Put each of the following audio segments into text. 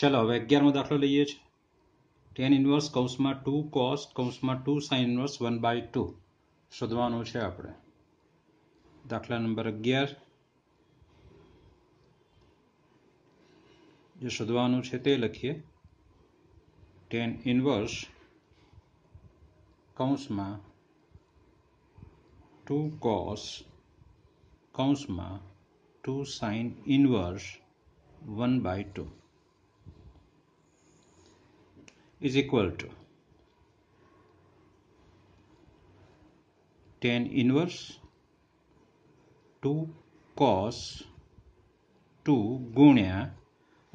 ચાલો હવે અગિયારમો દાખલો લઈએ છીએ ટેન ઇન્વર્સ કૌંસમાં ટુ કોસ કૌંસમાં two sine inverse one by two શોધવાનું છે આપણે દાખલા નંબર અગિયાર જે શોધવાનું છે તે લખીએ ટેન ઇન્વર્સ કૌંસમાં ટુ કોસ કૌંસમાં two sine inverse one by two is equal to tan inverse 2 cos 2 ગુણ્યા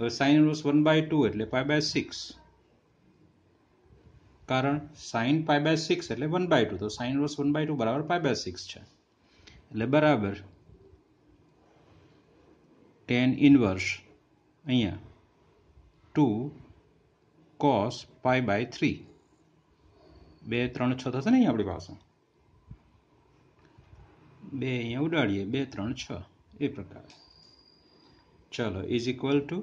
હવે sine inverse one by two એટલે પાય બાય સિક્સ કારણ સાઇન પાય બાય સિક્સ એટલે વન બાય ટુ તો sine inverse one by two બરાબર pi by six છે એટલે બરાબર ટેન ઇન્વર્સ અહીંયા two cos pi by three બે ત્રણ છ થશે ને અહીં આપણી પાસે બે અહીંયા ઉડાડીએ બે ત્રણ છ એ પ્રકાર ચલો is equal to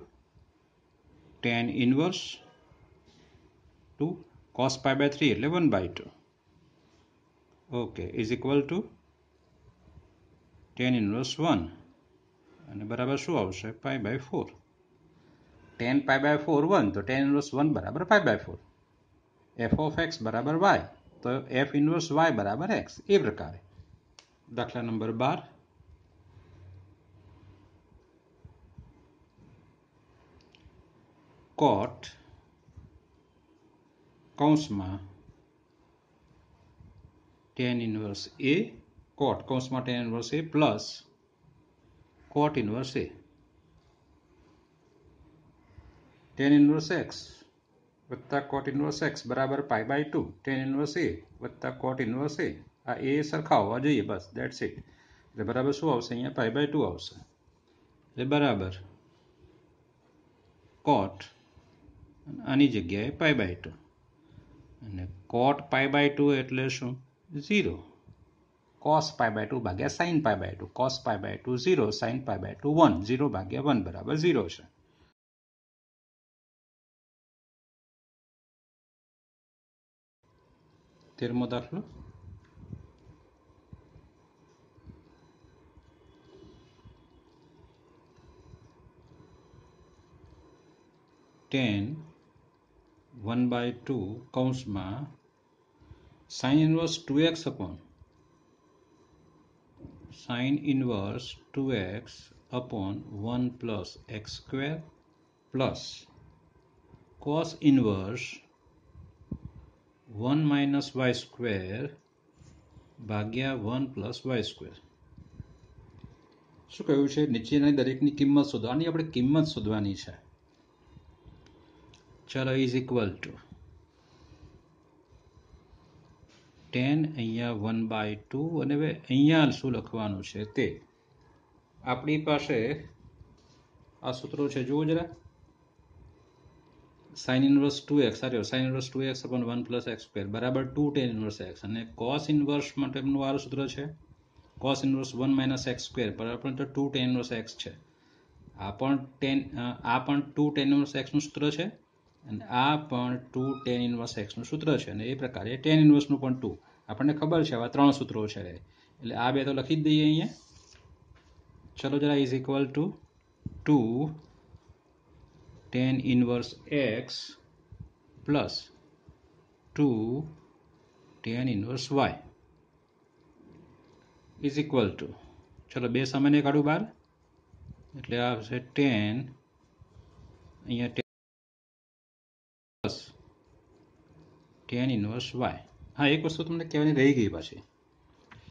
tan inverse two cos pi by three એટલે one by two okay is equal to tan inverse one અને બરાબર શું આવશે pi by four tan pi by four one तो टेन इनवर्स वन बराबर five by four f of x बराबर y तो f inverse y बराबर x ए प्रकार दाखला नंबर बार कॉट कौसमा टेन इनवर्स ए कॉट कौसमा tan inverse A plus cot inverse a tan inverse x વત્તા કોટ ઇન્વર્સ એક્સ બરાબર pi by two tan inverse a વત્તા કોટ ઇન્વર્સ એ આ એ સરખા હોવા જોઈએ બસ દેટ્સ ઇટ એટલે બરાબર શું આવશે અહીંયા પાય બાય ટુ આવશે એટલે બરાબર કોટ આની જગ્યાએ પાય બાય ટુ અને કોટ પાય બાય ટુ એટલે શું zero cos pi by two ભાગ્યા sine pi by two cos pi by two zero sine pi by two one zero ભાગ્યા વન બરાબર ઝીરો છે તેરમો દાખલો ટેન વન બાય ટુ કૌંસમાં sine inverse two x upon sine inverse two x upon one plus x square plus cos inverse one minus y square ભાગ્યા one plus y square શું કહ્યું છે નીચેની દરેકની કિંમત શોધવાની આપણે કિંમત શોધવાની છે ચલો ઇઝ ઇક્વલ ટુ ટેન અહીંયા વન બાય ટુ અને હવે અહીંયા શું લખવાનું છે તે આપણી પાસે આ સૂત્રો છે જુઓ જરા સાઇન ઇન્વર્સ ટુ એક્સ સારી sine inverse two x upon one plus x square બરાબર ટુ ટેન ઇન્વર્સ એક્સ અને કોસ ઇન્વર્સ માટેનું આર સૂત્ર છે cos inverse one minus x square બરાબર તો ટુ ટેન ઇન્વર્સ એક્સ છે આ પણ ટેન આ પણ ટુ ટેન ઇન્વર્સ એક્સનું સૂત્ર છે અને આ પણ ટુ ટેન ઇન્વર્સ એક્સનું સૂત્ર છે અને એ પ્રકારે ટેન ઇન્વર્સનું પણ ટુ આપણને ખબર છે આવા ત્રણ સૂત્રો છે એટલે આ બે તો લખી જ દઈએ અહીંયા ચલો જરા is equal to two tan inverse x plus two tan inverse y is equal to ચલો બે સામાન્ય કાઢું બહાર એટલે આવશે ટેન અહીંયા tan plus tan inverse y હા એક વસ્તુ તમને કહેવાની રહી ગઈ પાછી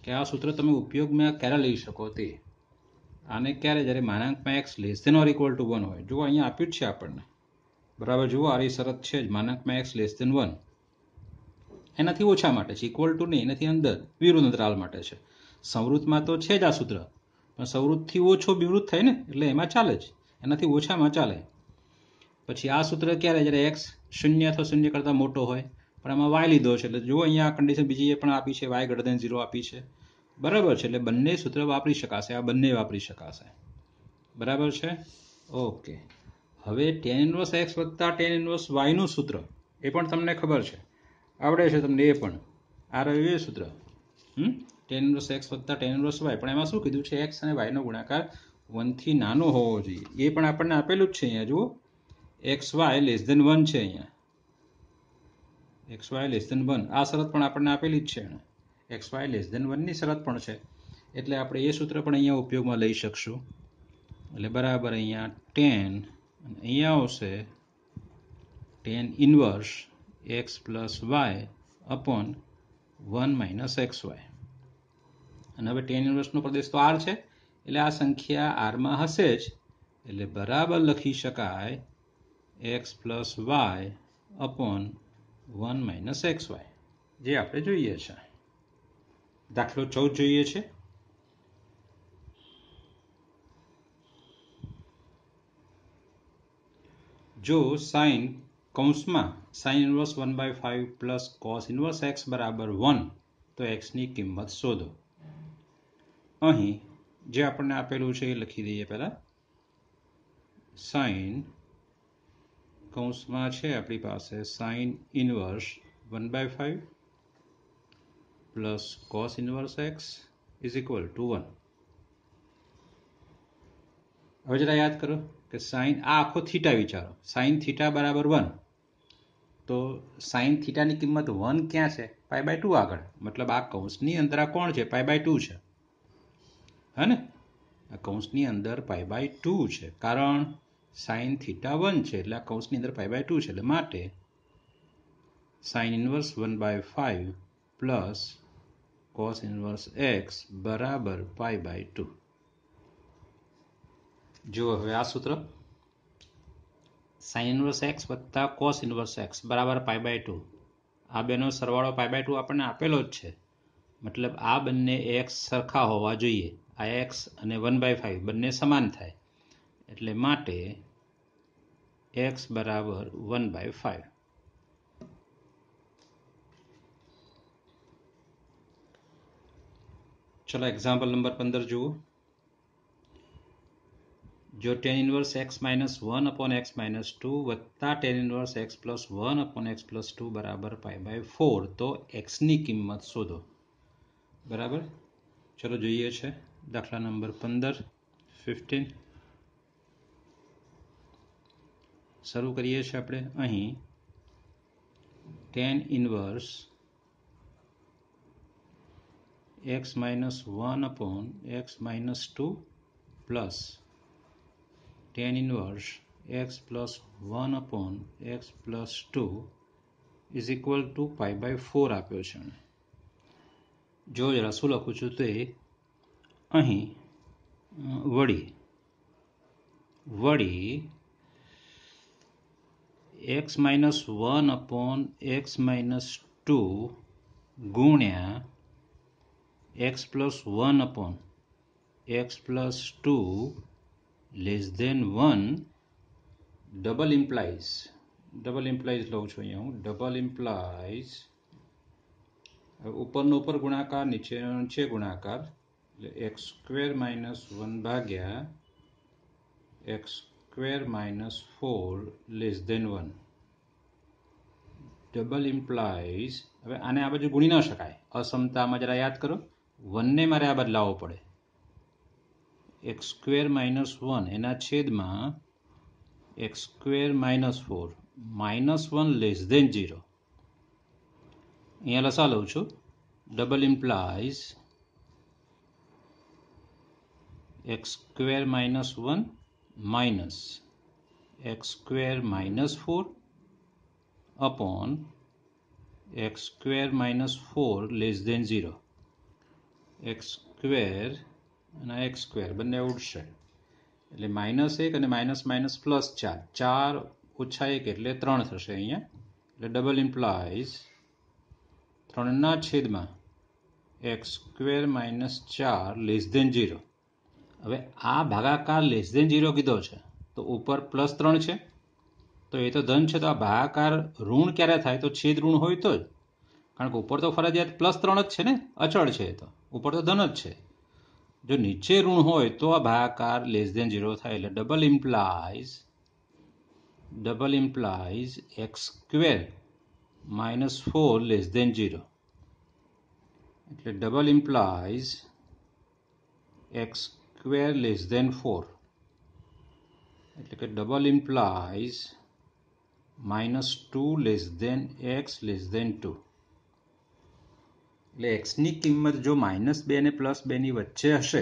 કે આ સૂત્ર તમે ઉપયોગમાં ક્યારે લઈ શકો તે આને ક્યારે જ્યારે માનાંકમાં x less than or equal to one હોય જુઓ અહીંયા આપ્યું જ છે આપણને બરાબર જુઓ આરી શરત છે જ માનાંકમાં એક્સ લેસ દેન વન એનાથી ઓછા માટે છે ઇક્વલ ટુ નહીં એનાથી અંદર વિરુદ્ધ અંતરાલ માટે છે સંવૃત્તમાં તો છે જ આ સૂત્ર પણ સંવૃત્તથી ઓછો વિવૃત્ત થાય ને એટલે એમાં ચાલે જ એનાથી ઓછામાં ચાલે પછી આ સૂત્ર ક્યારે જ્યારે એક્સ શૂન્ય અથવા શૂન્ય કરતાં મોટો હોય પણ આમાં વાય લીધો છે એટલે જુઓ અહીંયા આ કન્ડિશન બીજી એ પણ આપી છે વાય ગ્રેટર દેન ઝીરો આપી છે બરાબર છે એટલે બંને સૂત્ર વાપરી શકાશે આ બંને વાપરી શકાશે બરાબર છે ઓકે હવે ટેન ઇન્વર્સ એક્સ વત્તા ટેન ઇન્વર્સ વાયનું સૂત્ર એ પણ તમને ખબર છે આવડે છે તમને એ પણ આ રહ્યું એ સૂત્ર હમ ટેન ઇન્વર્સ એક્સ વત્તા ટેન ઇન્વર્સ વાય પણ એમાં શું કીધું છે એક્સ અને વાયનો ગુણાકાર વનથી નાનો હોવો જોઈએ એ પણ આપણને આપેલું જ છે અહીંયા જુઓ x y less than one છે અહીંયા x y less than one આ શરત પણ આપણને આપેલી જ છે એને એક્સ વાય લેસ દેન વનની શરત પણ છે એટલે આપણે એ સૂત્ર પણ અહીંયા ઉપયોગમાં લઈ શકશું એટલે બરાબર અહીંયા ટેન અહીંયા આવશે tan inverse x plus y upon one minus x y અને હવે ટેન ઇન્વર્સનો પ્રદેશ તો આર છે એટલે આ સંખ્યા આરમાં હશે જ એટલે બરાબર લખી શકાય x plus y upon one minus x y જે આપણે જોઈએ છે દાખલો ચૌદ જોઈએ છે જો સાઇન કૌંસમાં sine inverse one by five plus cos inverse x બરાબર વન તો એક્સની કિંમત શોધો અહીં જે આપણને આપેલું છે એ લખી દઈએ પહેલાં સાઇન કૌંસમાં છે આપણી પાસે sine inverse one by five plus cos inverse x is equal to one હવે જરા યાદ કરો કે સાઇન આ આખો થીટા વિચારો સાઇન થીટા બરાબર વન તો સાઇન થીટાની કિંમત વન ક્યાં છે પાય બાય આગળ મતલબ આ કૌંસની અંદર આ કોણ છે પાય બાય છે હે ને આ કૌંસની અંદર પાય બાય ટુ છે કારણ સાઇન થીટા વન છે એટલે આ કૌંસની અંદર પાય બાય ટુ છે એટલે માટે sine inverse one by five plus cos inverse x બરાબર પાઈ બાય ટુ જુઓ હવે આ સૂત્ર સાઇન ઇન્વર્સ એક્સ વત્તા કોસ ઇનવર્સ એક્સ બરાબર પાય બાય ટુ આ બેનો સરવાળો પાય બાય ટુ આપણને આપેલો જ છે મતલબ આ બંને એક્સ સરખા હોવા જોઈએ આ એક્સ અને વન બાય ફાઇવ બંને સમાન થાય એટલે માટે એક્સ બરાબર વન બાય ફાઇવ ચલો એક્ઝામ્પલ નંબર પંદર જુઓ જો tan inverse x minus one upon x minus two વત્તા tan inverse x plus one upon x plus two બરાબર પાય બાય ફોર તો એક્સની કિંમત શોધો બરાબર ચલો જોઈએ છે દાખલા નંબર પંદર ફિફ્ટીન શરૂ કરીએ છીએ આપણે અહીં tan inverse x minus one upon x minus two plus tan inverse x plus one upon x plus two is equal to pi by four આપ્યો છે જો જરા શું લખું છું તે અહીં વળી વળી x minus one upon x minus two ગુણ્યા x plus one upon x plus two less than one double implies double implies લઉં છું અહીંયા હું ડબલ ઇમ્પ્લાઇઝ ઉપરનો ઉપર ગુણાકાર નીચે ગુણાકાર એટલે એક્સ સ્ક્વેર માઇનસ વન ભાગ્યા x square minus four less than one double implies હવે આને આ બાજુ ગુણી ન શકાય અસમતામાં જરા યાદ કરો વનને મારે આ બદલાવવો પડે એક્સ સ્ક્વેર માઇનસ વન એના છેદમાં x square minus four minus one less than zero અહીંયા લસા લઉં છું double implies x square minus one minus x square minus four upon x square minus four less than zero x square અને x square બંને ઉડશે એટલે minus એક અને માઇનસ માઇનસ પ્લસ ચાર ચાર ઓછા એક એટલે ત્રણ થશે અહીંયા એટલે ડબલ ઇમ્પ્લાઇઝ ત્રણના છેદમાં એક્સ સ્ક્વેર માઇનસ ચાર લેસ દેન ઝીરો હવે આ ભાગાકાર લેસ દેન ઝીરો કીધો છે તો ઉપર પ્લસ ત્રણ છે તો એ તો ધન છે તો આ ભાગાકાર ઋણ ક્યારે થાય તો છેદ ઋણ હોય તો જ કારણ કે ઉપર તો ફરજિયાત પ્લસ ત્રણ જ છે ને અચળ છે એ તો ઉપર તો ધન જ છે જો નીચે ઋણ હોય તો આ ભાગાકાર લેસ દેન ઝીરો થાય એટલે double implies double implies x square minus four less than zero એટલે double implies x square less than four એટલે કે double implies minus two less than x less than two એટલે એક્સની કિંમત જો minus બે ને પ્લસ બેની વચ્ચે હશે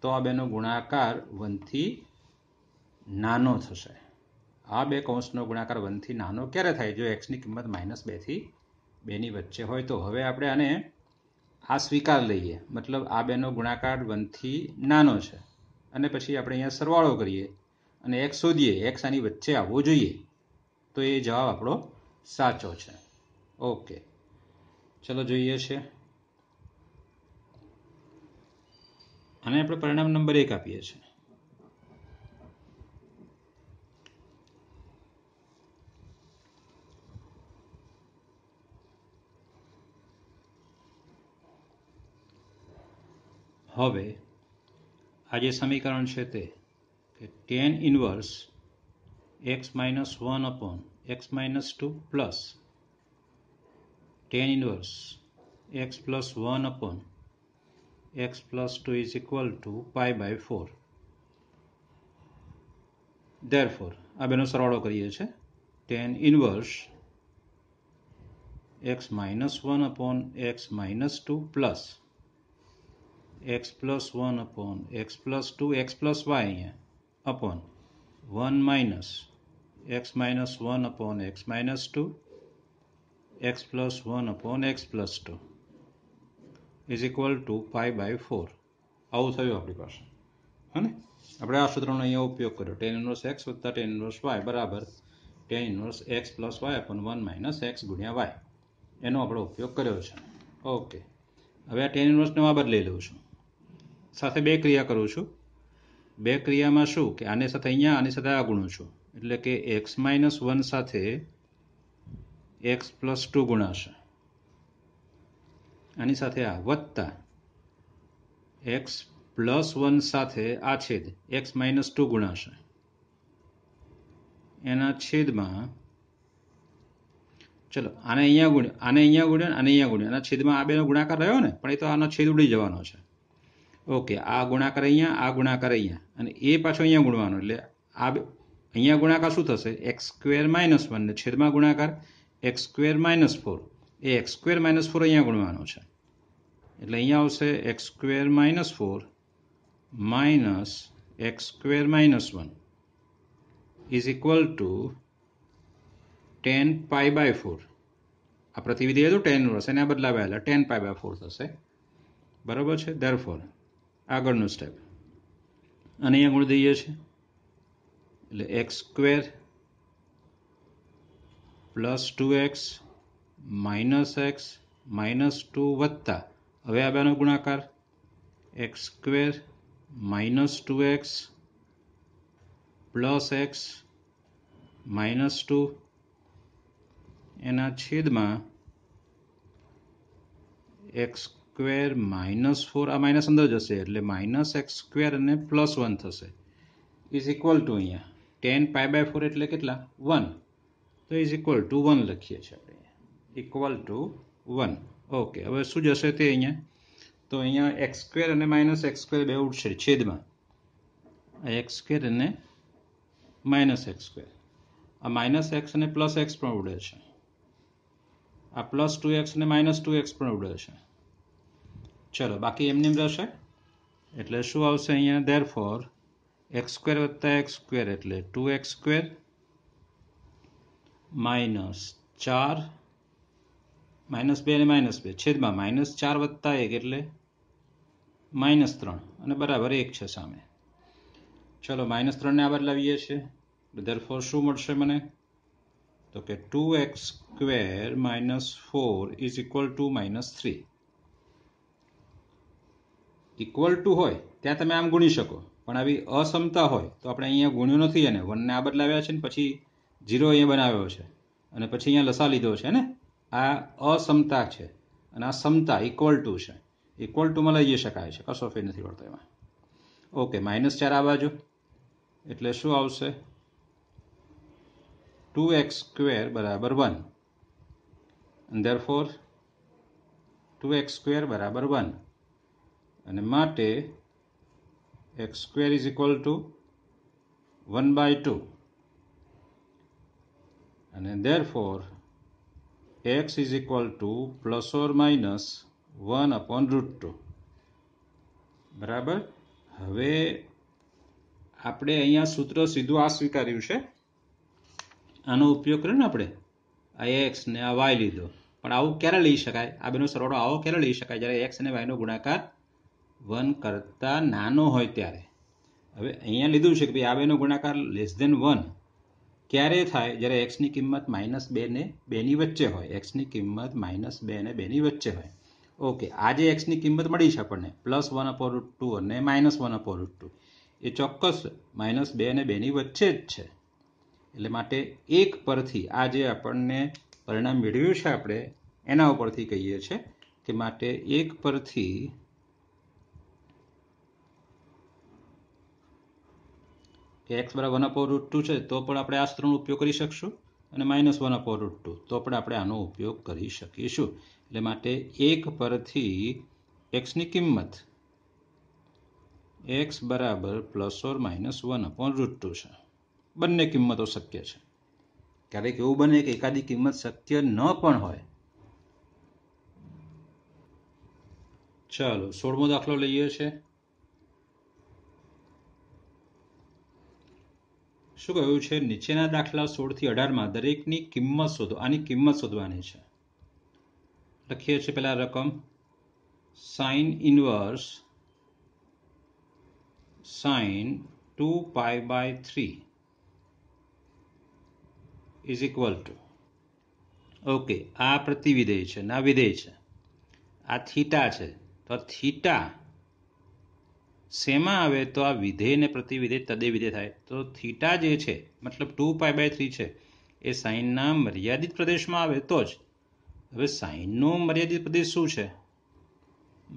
તો આ બેનો ગુણાકાર વનથી નાનો થશે આ બે કૌંસનો ગુણાકાર વનથી નાનો ક્યારે થાય જો એક્સની કિંમત માઇનસ બેથી બેની વચ્ચે હોય તો હવે આપણે આને આ સ્વીકાર લઈએ મતલબ આ બેનો ગુણાકાર વનથી નાનો છે અને પછી આપણે અહીંયા સરવાળો કરીએ અને એક્સ શોધીએ એક્સ આની વચ્ચે આવવો જોઈએ તો એ જવાબ આપણો સાચો છે ઓકે ચલો જોઈએ છે અને આપણે પરિણામ નંબર એક આપીએ છીએ હવે આ જે સમીકરણ છે તે કે tan inverse x minus one upon x minus two plus tan inverse x plus 1 upon x plus 2 is equal to pi by 4 therefore આ બેનો સરવાળો કરીએ છે tan inverse x minus 1 upon x minus 2 plus x plus 1 upon x plus 2 x plus y અહીંયા upon 1 minus x minus 1 upon x minus 2 x plus 1 upon x plus 2 is equal to pi by 4 આવું થયું આપણી પાસે હને આપણે આ સૂત્રનો અહીંયા ઉપયોગ કર્યો ટેન ઇનવર્સ એક્સ વત્તા ટેન ઇન્વર્સ વાય બરાબર tan inverse x plus y upon one minus x ગુણ્યા વાય એનો આપણો ઉપયોગ કર્યો છે ઓકે હવે આ ટેન ઇન્વર્સને હું બદલી લઉં છું સાથે બે ક્રિયા કરું છું બે ક્રિયામાં શું કે આની સાથે અહીંયા આની સાથે આ ગુણું છું એટલે કે એક્સ માઇનસ વન સાથે એક્સ પ્લસ ટુ ગુણાશે આની સાથે આ વત્તા એક્સ પ્લસ વન સાથે આ છેદ એક્સ માઇનસ ટુ ગુણાશે એના છેદમાં ચલો આને અહીંયા ગુણ્યા આને અહીંયા ગુણ્યા આને અહીંયા ગુણ્યા એના છેદમાં આ બેનો ગુણાકાર રહ્યો ને પણ એ તો આનો છેદ ઉડી જવાનો છે ઓકે આ ગુણાકાર અહીંયા આ ગુણાકાર અહીંયા અને એ પાછો અહીંયા ગુણવાનો એટલે આ અહીંયા ગુણાકાર શું થશે એક્સ સ્ક્વેર માઇનસ વન ને છેદમાં ગુણાકાર એક્સ સ્ક્વેર માઇનસ ફોર એ એક્સ સ્ક્વેર માઇનસ ફોર અહીંયા ગુણવાનો છે એટલે અહીંયા આવશે x square minus four minus x square minus one is equal to tan pi by four આ પ્રતિવિધિ હતું ટેનનું હશે એને આ બદલાવ્યા એટલે ટેન પાય બાય ફોર થશે બરાબર છે દર ફોર આગળનું સ્ટેપ અને અહીંયા ગુણ દઈએ છીએ એટલે x square plus two x minus x minus two વત્તા હવે આ બેનો ગુણાકાર x square minus two x plus x minus two એના છેદમાં એક્સ સ્ક્વેર માઇનસ ફોર આ માઇનસ અંદર જશે એટલે માઇનસ એક્સ સ્ક્વેર અને પ્લસ વન થશે ઇઝ ઇક્વલ ટુ અહીંયા ટેન પાય બાય ફોર એટલે કેટલા વન તો ઇઝ ઇક્વલ ટુ વન લખીએ છીએ આપણે ઇક્વલ ટુ વન ઓકે હવે શું જશે તે અહીંયા તો અહીંયા એક્સ સ્ક્વેર અને માઇનસ એક્સ સ્ક્વેર બે ઉઠશે છેદમાં એક્સ સ્ક્વેર અને માઇનસ એક્સ સ્ક્વેર આ માઇનસ એક્સ અને પ્લસ એક્સ પણ ઉડે છે આ પ્લસ ટુ એક્સ અને માઇનસ ટુ એક્સ પણ ઉડે છે ચલો બાકી એમને એમ રહેશે એટલે શું આવશે અહીંયા ધેર ફોર એક્સ સ્ક્વેર વત્તા એક્સ સ્ક્વેર એટલે ટુ એક્સ સ્ક્વેર માઇનસ ચાર માઇનસ બે અને માઇનસ બે છેદમાં માઇનસ ચાર વત્તા એક એટલે માઇનસ ત્રણ અને બરાબર એક છે સામે ચલો માઇનસ ત્રણને આ બદલાવીએ છીએ ફોર શું મળશે મને તો કે two x square minus four is equal to minus three equal to હોય ત્યાં તમે આમ ગુણી શકો પણ આવી અસમતા હોય તો આપણે અહીંયા ગુણ્યું નથી એને વનને આ બદલાવ્યા છે ને પછી જીરો અહીંયા બનાવ્યો છે અને પછી અહીંયા લસા લીધો છે ને આ અસમતા છે અને આ સમતા ઇક્વલ ટુ છે ઇક્વલ ટુમાં લઈ જઈ શકાય છે કશો ફેર નથી પડતો એમાં ઓકે માઇનસ ચાર આ બાજુ એટલે શું આવશે ટુ એક્સ સ્ક્વેર બરાબર one therefore two x square બરાબર વન અને માટે x square is equal to one by two and therefore x is equal to plus or minus 1 upon root two બરાબર હવે આપણે અહીંયા સૂત્ર સીધું આ સ્વીકાર્યું છે આનો ઉપયોગ કર્યો ને આપણે આ એક્સ ને આ વાય લીધો પણ આવું ક્યારે લઈ શકાય આ બેનો સરવાળો આવો ક્યારે લઈ શકાય જ્યારે એક્સ અને વાયનો ગુણાકાર વન કરતાં નાનો હોય ત્યારે હવે અહીંયા લીધું છે કે ભાઈ આ બેનો ગુણાકાર લેસ ધેન વન ક્યારે થાય જ્યારે એક્સની કિંમત માઇનસ બે ને બેની વચ્ચે હોય એક્સની કિંમત માઇનસ બે ને બેની વચ્ચે હોય ઓકે આજે એક્સની કિંમત મળી છે આપણને plus one upon root two અને minus one upon root two એ ચોક્કસ માઇનસ બે અને બેની વચ્ચે જ છે એટલે માટે એક પરથી આજે આપણને પરિણામ મેળવ્યું છે આપણે એના ઉપરથી કહીએ છીએ કે માટે એક પરથી કે એક્સ બરાબર વન અપોર રૂટ ટુ છે તો પણ આપણે આ સૂત્રનો ઉપયોગ કરી શકશું અને minus one upon root two તો પણ આપણે આનો ઉપયોગ કરી શકીશું એટલે માટે એક પરથી એક્સની કિંમત એક્સ બરાબર plus or minus one upon root two છે બંને કિંમતો શક્ય છે ક્યારેક એવું બને કે એકાદી કિંમત શક્ય ન પણ હોય ચાલો સોળમો દાખલો લઈએ છીએ શું કહ્યું છે નીચેના દાખલા સોળથી અઢારમાં દરેકની કિંમત શોધો આની કિંમત શોધવાની છે લખીએ છીએ પહેલાં રકમ sine inverse sine two pi by three is equal to okay આ પ્રતિવિધેય છે ના વિધેય છે આ થીટા છે તો થીટા શેમાં આવે તો આ વિધેયને પ્રતિ વિધેય તદે વિધેય થાય તો થીટા જે છે મતલબ ટુ પાય બાય થ્રી છે એ સાઇનના મર્યાદિત પ્રદેશમાં આવે તો જ હવે સાઇનનો મર્યાદિત પ્રદેશ શું છે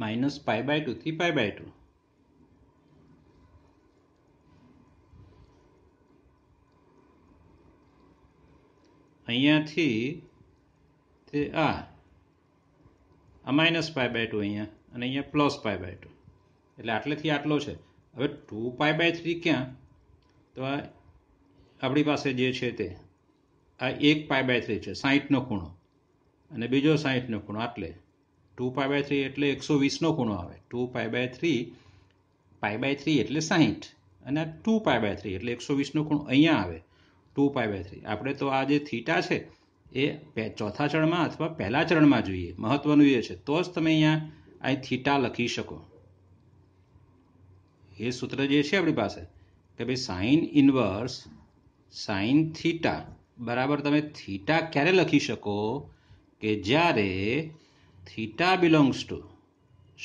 માઇનસ પાય બાય ટુથી પાય બાય ટુ અહીંયાથી તે આ માઇનસ પાય બાય ટુ અહીંયા અને અહીંયા પ્લસ પાય બાય ટુ એટલે આટલેથી આટલો છે હવે ટુ પાય બાય થ્રી ક્યાં તો આ આપણી પાસે જે છે તે આ એક પાય બાય થ્રી છે સાહીઠનો ખૂણો અને બીજો સાહીઠનો ખૂણો આટલે ટુ પાય બાય થ્રી એટલે એકસો વીસનો ખૂણો આવે two pi by three pi by three એટલે સાહીઠ અને આ ટુ પાય બાય થ્રી એટલે એકસો વીસનો ખૂણો અહીંયા આવે ટુ પાય બાય થ્રી આપણે તો આ જે થીટા છે એ ચોથા ચરણમાં અથવા પહેલા ચરણમાં જોઈએ મહત્વનું એ છે તો જ તમે અહીંયા અહીં થીટા લખી શકો એ સૂત્ર જે છે આપણી પાસે કે ભાઈ સાઇન ઇન્વર્સ સાઇન થીટા બરાબર તમે થીટા ક્યારે લખી શકો કે જ્યારે થીટા બિલોંગ્સ ટુ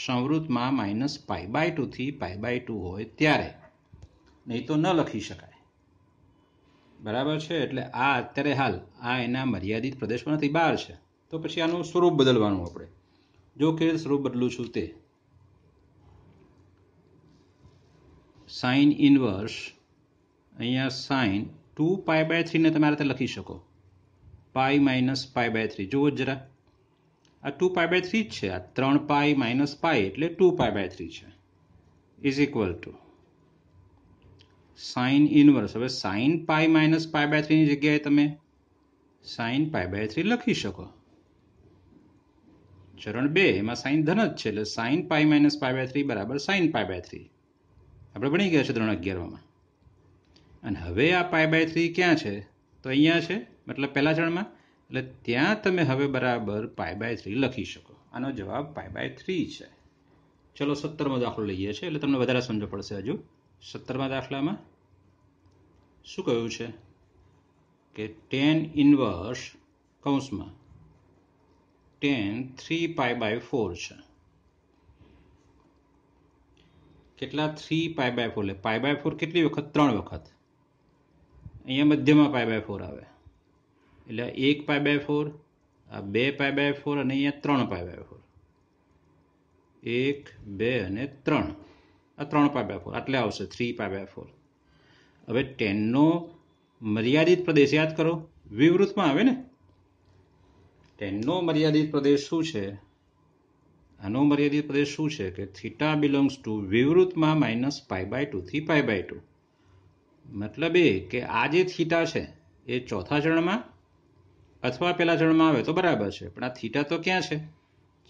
સંવૃતમાં માઇનસ પાઈ બાય ટુથી પાઈ બાય ટુ હોય ત્યારે નહીં તો ન લખી શકાય બરાબર છે એટલે આ અત્યારે હાલ આ એના મર્યાદિત પ્રદેશમાં બહાર છે તો પછી આનું સ્વરૂપ બદલવાનું આપણે જો કે સ્વરૂપ બદલું છું તે સાઇન ઇન્વર્સ અહીંયા સાઇન ટુ પાય બાય થ્રીને તમે આ રીતે લખી શકો pi minus pi by three જુઓ જરા આ ટુ પાય બાય થ્રી જ છે આ ત્રણ પાય માઇનસ પાય એટલે ટુ પાય બાય થ્રી છે is equal to sine inverse હવે sine pi minus pi by થ્રીની જગ્યાએ તમે સાઇન પાય બાય થ્રી લખી શકો ચરણ બે એમાં સાઇન ધન જ છે એટલે sine pi minus pi by three બરાબર સાઇન પાય બાય થ્રી આપણે ભણી ગયા છે ધોરણ અગિયારમાં અને હવે આ પાય બાય થ્રી ક્યાં છે તો અહીંયા છે મતલબ પહેલા ચરણમાં એટલે ત્યાં તમે હવે બરાબર પાય બાય થ્રી લખી શકો આનો જવાબ પાય બાય થ્રી છે ચલો સત્તરમો દાખલો લઈએ છીએ એટલે તમને વધારે સમજો પડશે હજુ સત્તરમા દાખલામાં શું કહ્યું છે કે ટેન ઇન્વર્સ કૌંસમાં tan three pi by four છે કેટલા થ્રી પાય બાય ફોર લે પાય બાય ફોર કેટલી વખત ત્રણ વખત અહીંયા મધ્યમાં પાય બાય ફોર આવે એટલે એક પાય બાય ફોર આ બે પાય બાય ફોર અને અહીંયા ત્રણ પાય બાય ફોર એક બે અને ત્રણ આ ત્રણ પાય બાય ફોર આટલે આવશે થ્રી પાય બાય ફોર હવે ટેનનો મર્યાદિત પ્રદેશ યાદ કરો વિવૃતમાં આવે ને ટેનનો મર્યાદિત પ્રદેશ શું છે આનો મર્યાદિત પ્રદેશ શું છે કે થીટા બિલોંગ્સ ટુ વિવૃતમાં માઇનસ પાય બાય ટુથી પાય બાય ટુ મતલબ એ કે આ જે થીટા છે એ ચોથા ચરણમાં અથવા પહેલા ચરણમાં આવે તો બરાબર છે પણ આ થીટા તો ક્યાં છે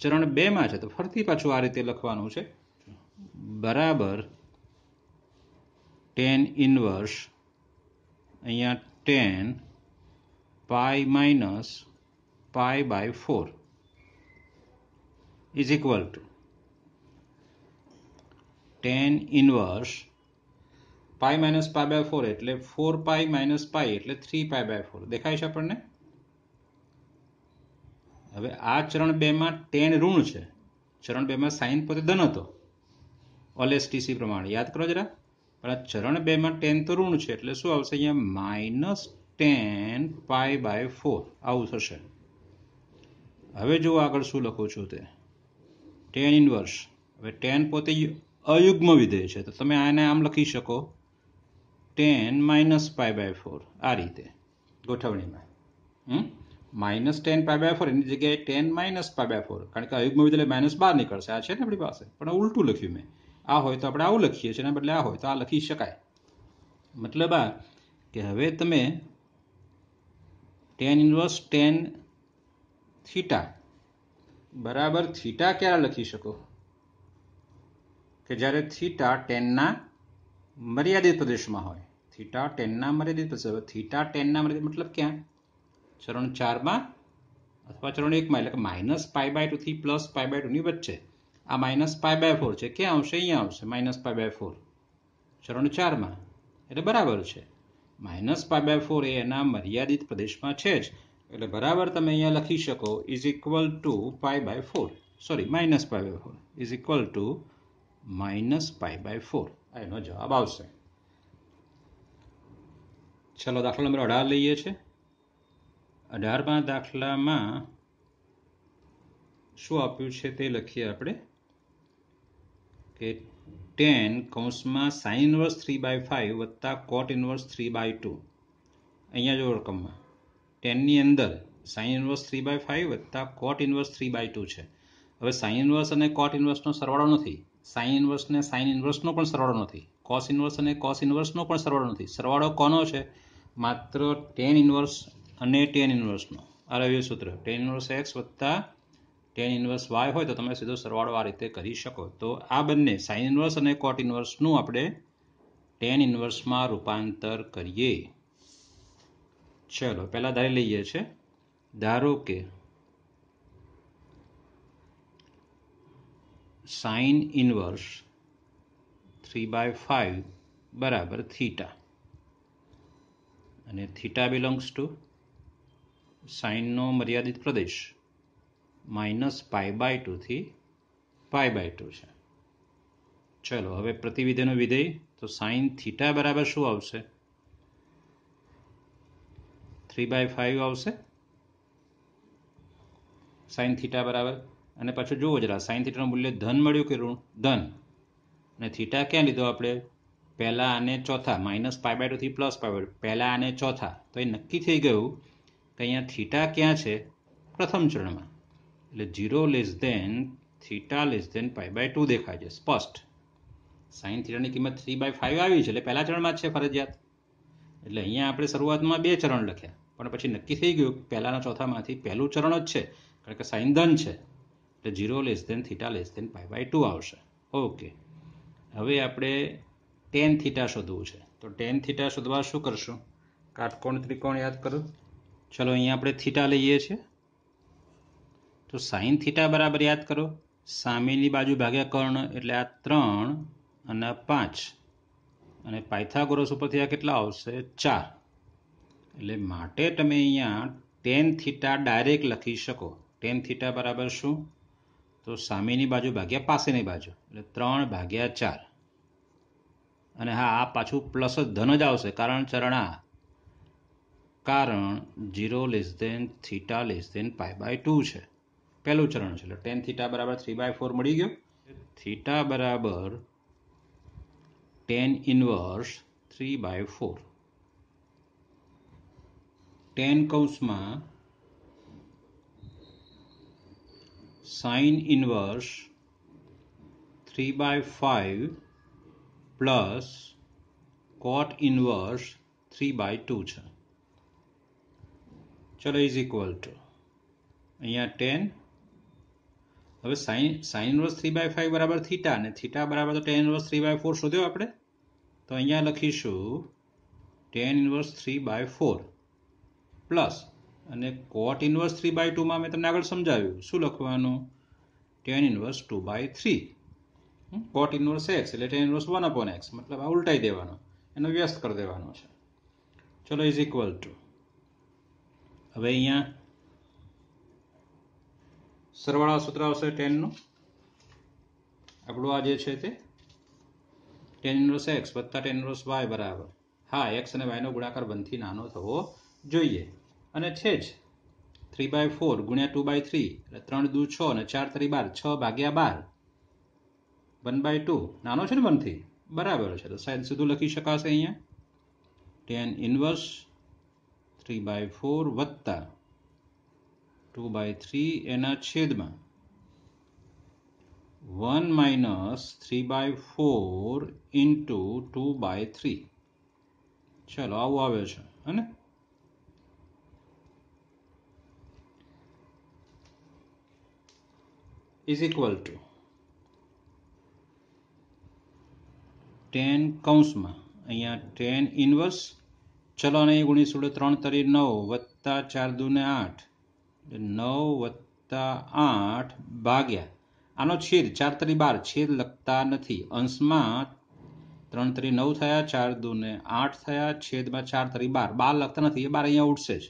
ચરણ બેમાં છે તો ફરતી પાછું આ રીતે લખવાનું છે બરાબર ટેન ઇનવર્સ અહીંયા tan pi minus pi by four is equal to tan inverse pi minus pi by four એટલે ફોર પાઈ માઇનસ પાઈ એટલે થ્રી પાઈ બાય ફોર દેખાય છે આપણને હવે આ ચરણ બેમાં ટેન ઋણ છે ચરણ બેમાં સાઇન પોતે ધન હતો ઓલ એસટીસી પ્રમાણે યાદ કરો જરા પણ આ ચરણ બેમાં ટેન તો ઋણ છે એટલે શું આવશે અહીંયા minus tan pi by four આવું થશે હવે જુઓ આગળ શું લખું છું તે ટેન ઇન્વર્સ હવે ટેન પોતે અયુગ્મ વિધેય છે તો તમે આને આમ લખી શકો tan minus pi by four આ રીતે ગોઠવણીમાં minus tan pi by four એની જગ્યાએ tan minus pi by four કારણ કે અયુગ્મ વિધેય માઇનસ બાર નીકળશે આ છે ને આપણી પાસે પણ ઉલટું લખ્યું મેં આ હોય તો આપણે આવું લખીએ છીએ એના બદલે આ હોય તો આ લખી શકાય મતલબ આ કે હવે તમે ટેન ઇન્વર્સ ટેન થીટા બરાબર થીટા ક્યારે લખી શકો કે જ્યારે થીટા ટેનના મર્યાદિત પ્રદેશમાં હોય થીટા ટેનના મર્યાદિત પ્રદેશ થીટા ટેનના મર્યાદિત મતલબ ક્યાં ચરણ ચારમાં અથવા ચરણ એકમાં એટલે કે માઇનસ પાય બાય ટુથી પ્લસ પાય બાય ટુની વચ્ચે આ માઇનસ પાય બાય ફોર છે ક્યાં આવશે અહીંયા આવશે માઇનસ પાય બાય ફોર ચરણ ચારમાં એટલે બરાબર છે માઇનસ પાય બાય ફોર એ એના મર્યાદિત પ્રદેશમાં છે જ એટલે બરાબર તમે અહીંયા લખી શકો is equal to pi by four sorry minus pi by four is equal to minus pi by four આ એનો જવાબ આવશે ચલો દાખલો નંબર અઢાર લઈએ છે અઢારમાં દાખલામાં શું આપ્યું છે તે લખીએ આપણે કે ટેન કૌંસમાં sine inverse three by five વત્તા cot inverse three by two અહીંયા જો રકમમાં ટેનની અંદર sine inverse three by five વત્તા cot inverse three by two છે હવે સાઇન ઇન્વર્સ અને કોટ ઇન્વર્સનો સરવાળો નથી સાઇન ઇન્વર્સને સાઇન ઇન્વર્સનો પણ સરવાળો નથી કોસ ઇન્વર્સ અને કોસ ઇન્વર્સનો પણ સરવાળો નથી સરવાળો કોનો છે માત્ર ટેન ઇન્વર્સ અને ટેન ઇન્વર્સનો આ રહ્યું સૂત્ર ટેન ઇન્વર્સ એક્સ વત્તા ટેન ઇન્વર્સ વાય હોય તો તમે સીધો સરવાળો આ રીતે કરી શકો તો આ બંને સાઇન ઇન્વર્સ અને કોટ ઇન્વર્સનું આપણે ટેન ઇન્વર્સમાં રૂપાંતર કરીએ ચલો પહેલા ધારી લઈએ છે ધારો કે sine inverse three by five બરાબર થીટા અને થીટા બિલોંગ્સ ટુ સાઇનનો મર્યાદિત પ્રદેશ માઇનસ પાય બાય ટુથી પાય બાય ટુ છે ચલો હવે પ્રતિવિધેનો વિધેય તો સાઇન થીટા બરાબર શું આવશે થ્રી બાય ફાઇવ આવશે સાઇન થીટા બરાબર અને પાછું જુઓ જરા સાઇન થીટાનું મૂલ્ય ધન મળ્યું કે ઋણ ધન અને થીટા ક્યાં લીધો આપણે પહેલાં અને ચોથા માઇનસ પાય બાય ટુથી પ્લસ પાય બાય પહેલાં અને ચોથા તો એ નક્કી થઈ ગયું કે અહીંયા થીટા ક્યાં છે પ્રથમ ચરણમાં એટલે zero less than theta less than pi by two દેખાય છે સ્પષ્ટ સાઇન થીટાની કિંમત થ્રી બાય ફાઇવ આવી છે એટલે પહેલા ચરણમાં જ છે ફરજિયાત એટલે અહીંયા આપણે શરૂઆતમાં બે ચરણ લખ્યા પણ પછી નક્કી થઈ ગયું કે પહેલાંના ચોથામાંથી પહેલું ચરણ જ છે કારણ કે સાઇન ધન છે એટલે zero less than theta less than pi by two આવશે ઓકે હવે આપણે ટેન થીટા શોધવું છે તો ટેન થીટા શોધવા શું કરશું કાટકોણ ત્રિકોણ યાદ કરો ચલો અહીંયા આપણે થીટા લઈએ છીએ તો સાઈન થીટા બરાબર યાદ કરો સામેની બાજુ ભાગ્યા કર્ણ એટલે આ ત્રણ અને પાંચ અને પાયથાગોરસ ઉપરથી આ કેટલા આવશે ચાર એટલે માટે તમે અહીંયા ટેન થીટા ડાયરેક્ટ લખી શકો ટેન થીટા બરાબર શું તો સામેની બાજુ ભાગ્યા પાસેની બાજુ એટલે ત્રણ ભાગ્યા ચાર અને હા આ પાછું પ્લસ જ ધન જ આવશે કારણ ચરણા કારણ zero less than theta less than pi by two છે પહેલું ચરણ છે એટલે ટેન થીટા બરાબર થ્રી બાય ફોર મળી ગયો થીટા બરાબર tan inverse three by four tan કૌંસમાં sine inverse three by five plus cot inverse three by two છે ચલો ઇઝ ઇક્વલ ટુ અહીંયા ટેન હવે sine sine inverse three by five બરાબર theta અને થીટા બરાબર તો tan inverse three by four શોધ્યો આપણે તો અહીંયા લખીશું tan inverse three by four plus અને કોટ ઇન્વર્સ થ્રી બાય ટુમાં મેં તમને આગળ સમજાવ્યું શું લખવાનું tan inverse two by three cot inverse x એટલે tan inverse one upon x મતલબ આ ઉલટાઈ દેવાનો એનો વ્યસ્ત કરી દેવાનો છે ચલો ઇઝ ઇક્વલ ટુ હવે અહીંયા સરવાળા સૂત્ર આવશે ટેનનું આપણું આ જે છે તે ટેન ઇન્વર્સ એક્સ વત્તા ટેન ઇન્વર્સ વાય બરાબર હા એક્સ અને વાયનો ગુણાકાર બનથી નાનો થવો જોઈએ અને છે જ થ્રી બાય ફોર ગુણ્યા ટુ બાય થ્રી એટલે ત્રણ દુ છ અને ચાર તરી બાર છ ભાગ્યા બાર વન બાય ટુ નાનો છે ને વનથી બરાબર છે તો સાહેબ સીધું લખી શકાશે અહીંયા tan inverse three by four વત્તા ટુ બાય થ્રી એના છેદમાં one minus three by four into two by three ચલો આવું આવે છે ને is equal to ટેન કૌંસમાં અહીંયા ટેન ઇન્વર્સ ચલો અને ગુણી સોળ ત્રણ તરી નવ વત્તા ચાર દૂને આઠ નવ વત્તા આઠ ભાગ્યા આનો છેદ ચાર તરી બાર છેદ લખતા નથી અંશમાં ત્રણ તરી નવ થયા ચાર દૂને આઠ થયા છેદમાં ચાર તરી બાર બાર લખતા નથી એ બાર અહીંયા ઉડશે જ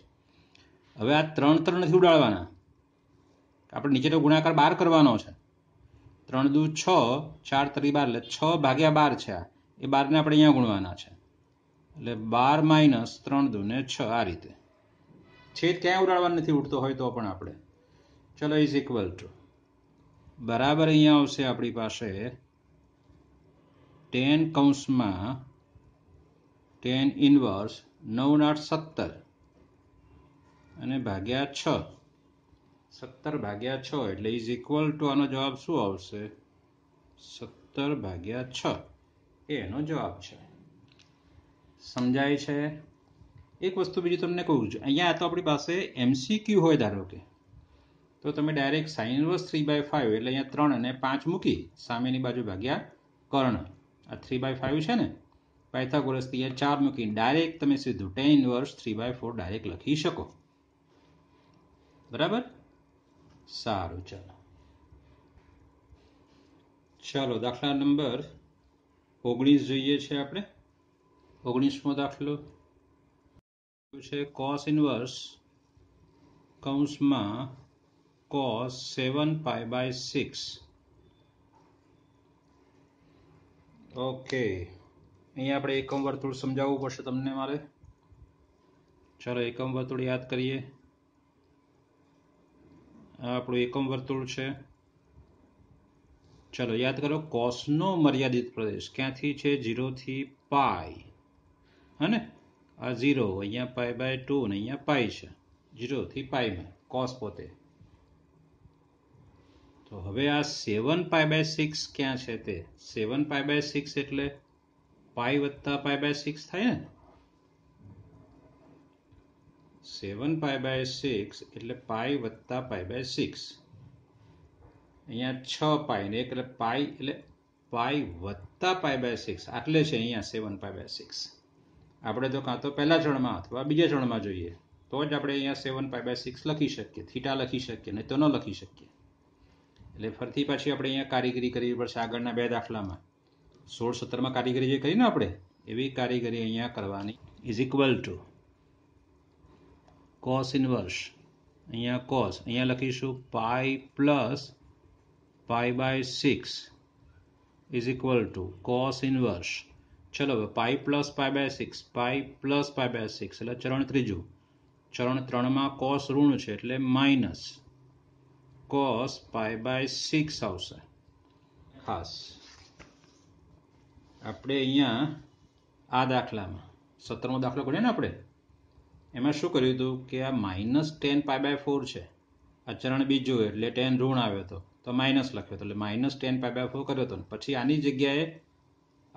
હવે આ ત્રણ ત્રણ નથી ઉડાડવાના આપણે નીચેનો ગુણાકાર બાર કરવાનો છે ત્રણ દુ છ ચાર તરી બાર એટલે છ ભાગ્યા બાર છે આ એ બારને આપણે અહીંયા ગુણવાના છે એટલે બાર માઇનસ ત્રણ દુ ને છ આ રીતે છેદ ક્યાંય ઉડાડવા નથી ઉડતો હોય તો પણ આપણે ચલો ઇઝ ઇક્વલ ટુ બરાબર અહીંયા આવશે આપણી પાસે ટેન કૌંસમાં ટેન ઇન્વર્સ નવ આઠ સત્તર અને ભાગ્યા છ સત્તર ભાગ્યા છ એટલે ઇઝ ઇક્વલ ટુ આનો જવાબ શું આવશે સત્તર ભાગ્યા છ એ એનો જવાબ છે સમજાય છે એક વસ્તુ બીજું તમને કહું છું અહીંયા તો આપણી પાસે એમસીક્યુ હોય ધારો કે તો તમે direct sine inverse three by five એટલે અહીંયા ત્રણ અને પાંચ મૂકી સામેની બાજુ ભાગ્યા કર્ણ આ થ્રી બાય ફાઇવ છે ને પાયથાગોરસથી અહીંયા ચાર મૂકી ડાયરેક્ટ તમે સીધું tan inverse three by four direct લખી શકો બરાબર સારું ચાલો ચાલો દાખલા નંબર ઓગણીસ જોઈએ છે આપણે ઓગણીસમો દાખલો છે કોસ ઇન્વર્સ કૌંસમાં cos seven pi by six okay અહીંયા આપણે એકમ વર્તુળ સમજાવવું પડશે તમને મારે ચાલો એકમ વર્તુળ યાદ કરીએ આ આપણું એકમ વર્તુળ છે ચલો યાદ કરો કોસનો મર્યાદિત પ્રદેશ ક્યાંથી છે ઝીરોથી પાઈ હને આ ઝીરો અહીંયા પાય બાય ટુ ને અહીંયા પાય છે ઝીરોથી પાઈમાં કોસ પોતે તો હવે આ સેવન પાઈ બાય સિક્સ ક્યાં છે તે સેવન પાઈ બાય સિક્સ એટલે પાઈ વત્તા પાઈ બાય સિક્સ થાય ને સેવન પાય બાય સિક્સ એટલે પાય વત્તા પાય બાય સિક્સ અહીંયા છ પાય ને એટલે પાય એટલે પાય વત્તા પાય બાય સિક્સ આટલે છે અહીંયા સેવન પાય બાય સિક્સ આપણે તો કાં તો પહેલા ચરણમાં અથવા બીજા ચરણમાં જોઈએ તો જ આપણે અહીંયા સેવન પાય બાય સિક્સ લખી શકીએ થીટા લખી શકીએ નહીં તો ન લખી શકીએ એટલે ફરીથી પાછી આપણે અહીંયા કારીગરી કરવી પડશે આગળના બે દાખલામાં સોળ સત્તરમાં કારીગરી જે કરીને આપણે એવી કારીગરી અહીંયા કરવાની is equal to cos inverse અહીંયા કોસ અહીંયા લખીશું pi plus pi by six is equal to cos inverse ચલો હવે pi plus pi by six pi plus pi by six એટલે ચરણ ત્રીજું ચરણ ત્રણમાં કોસ ઋણ છે એટલે minus cos pi by six આવશે ખાસ આપણે અહીંયા આ દાખલામાં સત્તરમો દાખલો કરીએ ને આપણે એમાં શું કર્યું હતું કે આ minus tan pi by four છે અચરણ બીજું એટલે ટેન ઋણ આવ્યો હતો તો માઇનસ લખ્યો હતો એટલે minus tan pi by four કર્યો હતો પછી આની જગ્યાએ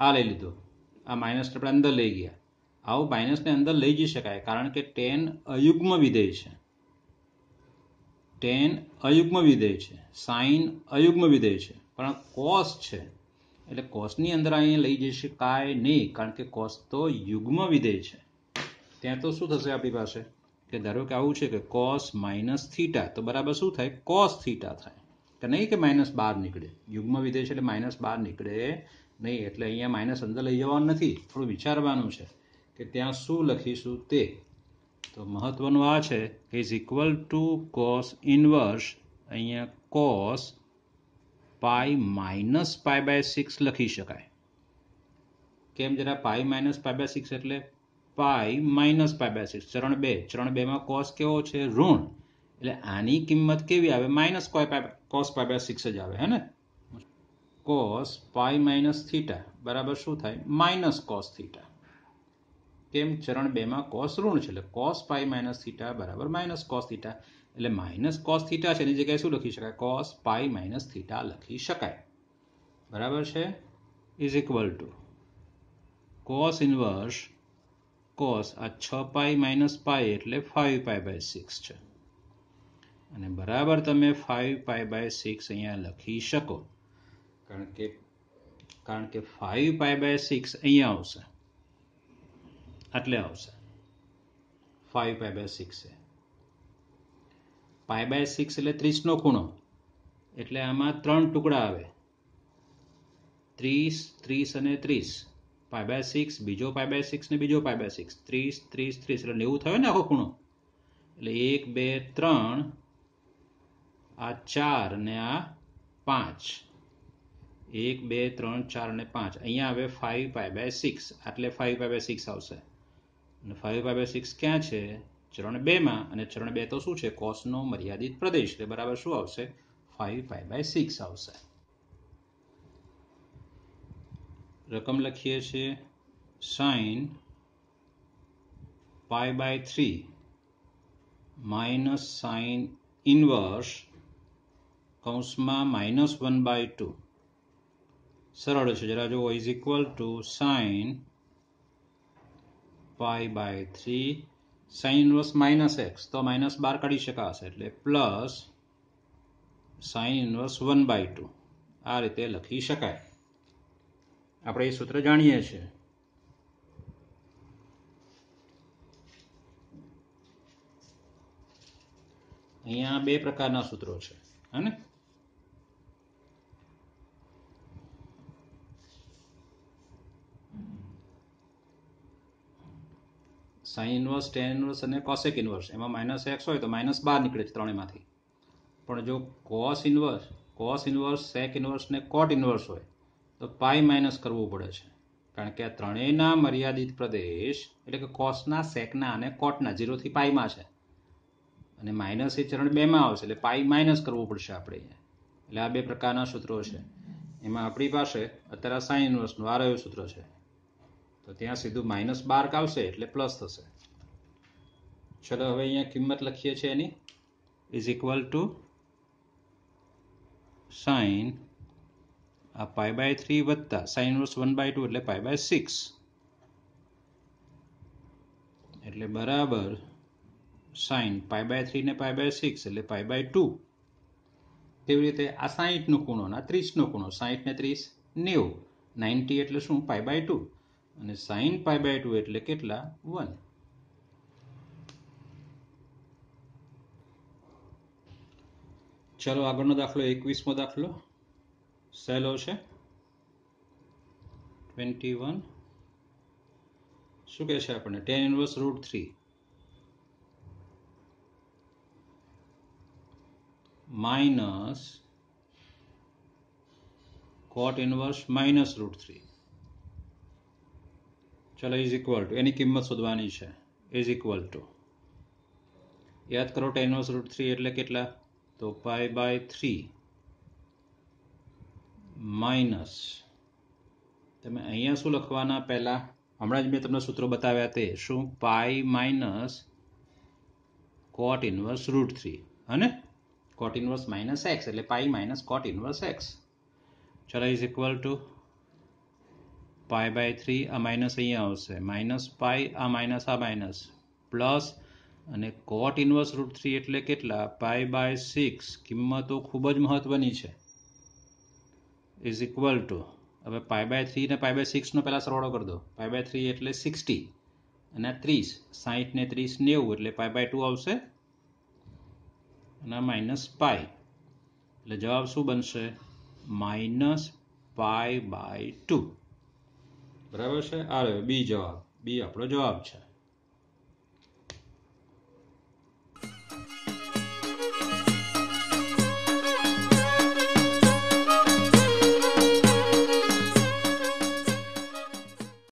આ લઈ લીધો આ માઇનસ આપણે અંદર લઈ ગયા આવું માઇનસને અંદર લઈ જઈ શકાય કારણ કે ટેન અયુગ્મ વિધેય છે ટેન અયુગ્મ વિધેય છે સાઇન અયુગ્મ વિધેય છે પણ કોસ છે એટલે કોસની અંદર અહીંયા લઈ જઈ શકાય નહીં કારણ કે કોસ તો યુગ્મ વિધેય છે ત્યાં તો શું થશે આપણી પાસે કે ધારો કે આવું છે કે કોસ માઇનસ થીટા તો બરાબર શું થાય કોસ થીટા થાય કે નહીં કે માઇનસ બાર નીકળે યુગ્મ વિધેય છે એટલે માઇનસ બાર નીકળે નહીં એટલે અહીંયા માઇનસ અંદર લઈ જવાનું નથી થોડું વિચારવાનું છે કે ત્યાં શું લખીશું તે તો મહત્વનું આ છે is equal to cos inverse અહીંયા cos pi minus pi by six લખી શકાય કેમ જરા pi minus pi by six એટલે pi minus pi by six ચરણ બે ચરણ બેમાં કોસ કેવો છે ઋણ એટલે આની કિંમત કેવી આવે માઇનસ કોઈ pi cos pi by six જ આવે હે ને કોસ પાઈ માઇનસ થીટા બરાબર શું થાય માઇનસ કોસ થીટા કેમ ચરણ બેમાં કોસ ઋણ છે એટલે કોસ પાઈ માઇનસ થીટા બરાબર માઇનસ કોસ થીટા એટલે માઇનસ કોસ થીટા છે એની જગ્યાએ શું લખી શકાય કોસ પાઈ માઇનસ થીટા લખી શકાય બરાબર છે is equal to cos inverse cos આ છ પાઈ માઇનસ પાઈ એટલે ફાઇવ પાઈ બાય સિક્સ છે અને બરાબર તમે ફાઇવ પાઈ બાય સિક્સ અહીંયા લખી શકો કારણ કે કારણ કે ફાઇવ પાઈ બાય સિક્સ અહીંયા આવશે આટલે આવશે ફાઇવ પાઈ બાય સિક્સ છે પાઈ બાય સિક્સ એટલે ત્રીસનો ખૂણો એટલે આમાં ત્રણ ટુકડા આવે ત્રીસ ત્રીસ અને ત્રીસ પાય બાય સિક્સ બીજો પાય બાય સિક્સ ને બીજો પાય બાય સિક્સ ત્રીસ ત્રીસ ત્રીસ એટલે નેવું થયો ને આખો ખૂણો એટલે એક બે ત્રણ આ ચાર ને આ પાંચ એક બે ત્રણ ચાર ને પાંચ અહીંયા આવે ફાઇવ પાય બાય સિક્સ આટલે ફાઇવ પાય બાય સિક્સ આવશે અને ફાઇવ પાય બાય સિક્સ ક્યાં છે ચરણ બેમાં અને ચરણ બે તો શું છે કોસનો મર્યાદિત પ્રદેશ એટલે બરાબર શું આવશે ફાઇવ પાય બાય સિક્સ આવશે રકમ લખીએ છીએ sine pi by three minus sine inverse કૌંસમાં માઇનસ વન બાય ટુ સરળ છે જરા જુઓ is equal to sine pi by three sine inverse minus x તો માઇનસ બાર કાઢી શકાશે એટલે plus sine inverse one by two આ રીતે લખી શકાય આપણે એ સૂત્ર જાણીએ છીએ અહીંયા બે પ્રકારના સૂત્રો છે હે ને સાઈન ઇન્વર્સ ટેન ઇન્વર્સ અને કોસેક ઇન્વર્સ એમાં માઇનસ એક્સ હોય તો માઇનસ બાર નીકળે છે ત્રણેયમાંથી પણ જો cos inverse cos inverse sec inverse ને કોટ ઇન્વર્સ હોય તો પાઈ માઇનસ કરવું પડે છે કારણ કે આ ત્રણેયના મર્યાદિત પ્રદેશ એટલે કે કોસના સેકના અને કોટના ઝીરોથી પાઈમાં છે અને માઇનસ એ ચરણ બેમાં આવશે એટલે પાઈ માઇનસ કરવું પડશે આપણે એટલે આ બે પ્રકારના સૂત્રો છે એમાં આપણી પાસે અત્યારે સાઈન ઇન્વર્સનું આ રહ્યું સૂત્ર છે તો ત્યાં સીધું માઇનસ બાર્ક આવશે એટલે પ્લસ થશે ચલો હવે અહીંયા કિંમત લખીએ છીએ એની ઇઝ ઇક્વલ ટુ સાઇન આ પાય બાય થ્રી વત્તા sine inverse one by two એટલે પાય બાય સિક્સ એટલે બરાબર સાઇન પાય બાય થ્રી ને પાય બાય સિક્સ એટલે પાય બાય ટુ તેવી રીતે આ સાહીઠનો ખૂણો અને આ ત્રીસનો ખૂણો સાહીઠ ને ત્રીસ નેવું નાઇન્ટી એટલે શું પાય બાય ટુ અને સાઇન પાય બાય ટુ એટલે કેટલા વન ચલો આગળનો દાખલો એકવીસમો દાખલો સહેલો છે ટ્વેન્ટી વન શું કહે છે આપણને tan inverse root three minus cot inverse minus root three ચલો ઇઝ ઇક્વલ ટુ એની કિંમત શોધવાની છે ઇઝ ઇક્વલ ટુ યાદ કરો ટેન ઇન્વર્સ રૂટ થ્રી એટલે કેટલા તો પાય બાય થ્રી માઇનસ તમે અહીંયા શું લખવાના પહેલાં હમણાં જ મેં તમને સૂત્રો બતાવ્યા તે શું pi minus cot inverse root three હને કોટ ઇન્વર્સ માઇનસ એક્સ એટલે pi minus cot inverse x ચલો is equal to pi by three આ માઇનસ અહીંયા આવશે માઇનસ પાઈ આ માઇનસ આ માઇનસ પ્લસ અને કોટ ઇન્વર્સ રૂટ થ્રી એટલે કેટલા પાય બાય સિક્સ કિંમતો ખૂબ જ મહત્ત્વની છે ઇઝ ઇક્વલ ટુ હવે પાય બાય થ્રી ને પાય બાય સિક્સનો પહેલાં સરવાળો કરી દો પાય બાય થ્રી એટલે સિક્સટી અને ત્રીસ સાહીઠ ને ત્રીસ નેવું એટલે પાય બાય ટુ આવશે અને માઇનસ પાય એટલે જવાબ શું બનશે માઇનસ પાય બાય ટુ બરાબર છે આ બી જવાબ બી આપણો જવાબ છે